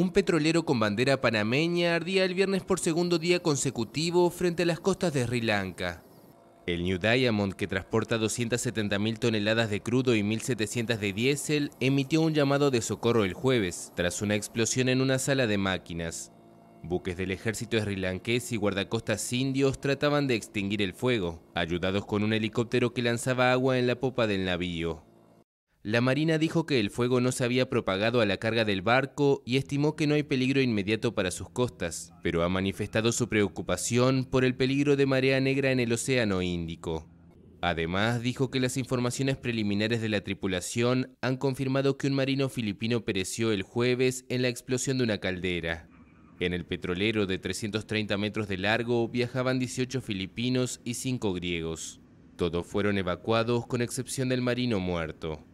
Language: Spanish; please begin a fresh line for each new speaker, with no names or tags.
Un petrolero con bandera panameña ardía el viernes por segundo día consecutivo frente a las costas de Sri Lanka. El New Diamond, que transporta 270.000 toneladas de crudo y 1.700 de diésel, emitió un llamado de socorro el jueves, tras una explosión en una sala de máquinas. Buques del ejército lankés y guardacostas indios trataban de extinguir el fuego, ayudados con un helicóptero que lanzaba agua en la popa del navío. La Marina dijo que el fuego no se había propagado a la carga del barco y estimó que no hay peligro inmediato para sus costas, pero ha manifestado su preocupación por el peligro de marea negra en el Océano Índico. Además, dijo que las informaciones preliminares de la tripulación han confirmado que un marino filipino pereció el jueves en la explosión de una caldera. En el petrolero de 330 metros de largo viajaban 18 filipinos y 5 griegos. Todos fueron evacuados con excepción del marino muerto.